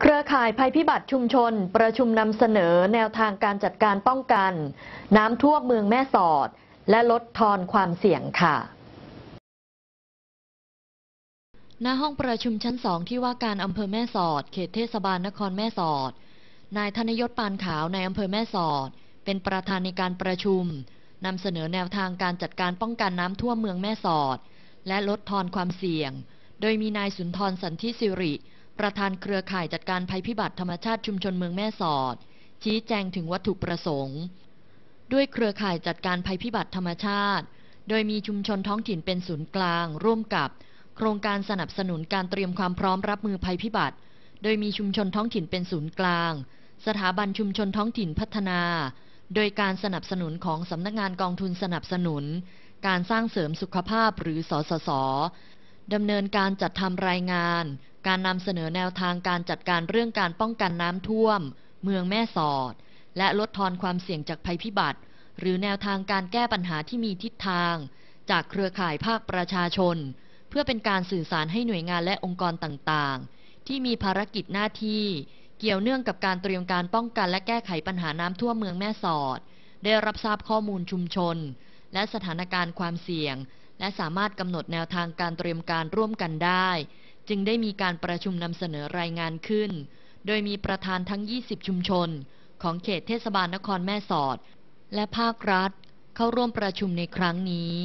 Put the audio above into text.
เครือข่ายภัยพิบัติชุมชนประชุมนำเสนอแนวทางการจัดการป้องกัน น้ำท่วมเมืองแม่สอด และลดทอนความเสี่ยงค่ะ ณ ห้องประชุมชั้นสองที่ว่าการอำเภอแม่สอดเขตเทศบาลนครแม่สอด นายธนยศ ปานขาวในอำเภอแม่สอด เป็นประธานในการประชุมนำเสนอแนวทางการจัดการป้องกันน้ำท่วมเมืองแม่สอด และลดทอนความเสี่ยง โดยมีนายสุนทรสันทิสิริประธานเครือข่ายจัดการภัยพิบัติธรรมชาติชุมชนเมืองแม่สอด ชี้แจงถึงวัตถุประสงค์ ด้วยเครือข่ายจัดการภัยพิบัติธรรมชาติ โดยมีชุมชนท้องถิ่นเป็นศูนย์กลาง ร่วมกับ โครงการสนับสนุนการเตรียมความพร้อมรับมือภัยพิบัติ โดยมีชุมชนท้องถิ่นเป็นศูนย์กลาง สถาบันชุมชนท้องถิ่นพัฒนา โดยการสนับสนุนของสำนักงานกองทุนสนับสนุน การสร้างเสริมสุขภาพหรือสสสดำเนินการจัดทำรายงานการนำเสนอแนวทางการจัดการเรื่องการป้องกันน้ำท่วมเมืองแม่สอดและลดทอนความเสี่ยงจากภัยพิบัติหรือแนวทางการแก้ปัญหาที่มีทิศทางจากเครือข่ายภาคประชาชนเพื่อเป็นการสื่อสารให้หน่วยงานและองค์กรต่างๆ ที่มีภารกิจหน้าที่เกี่ยวเนื่องกับการเตรียมการป้องกันและแก้ไขปัญหาน้ำท่วมเมืองแม่สอดได้รับทราบข้อมูลชุมชนและสถานการณ์ความเสี่ยงและสามารถกำหนดแนวทางการเตรียมการร่วมกันได้ จึงได้มีการประชุมนำเสนอรายงานขึ้น โดยมีประธานทั้ง 20 ชุมชนของเขตเทศบาลนครแม่สอด และภาครัฐเข้าร่วมประชุมในครั้งนี้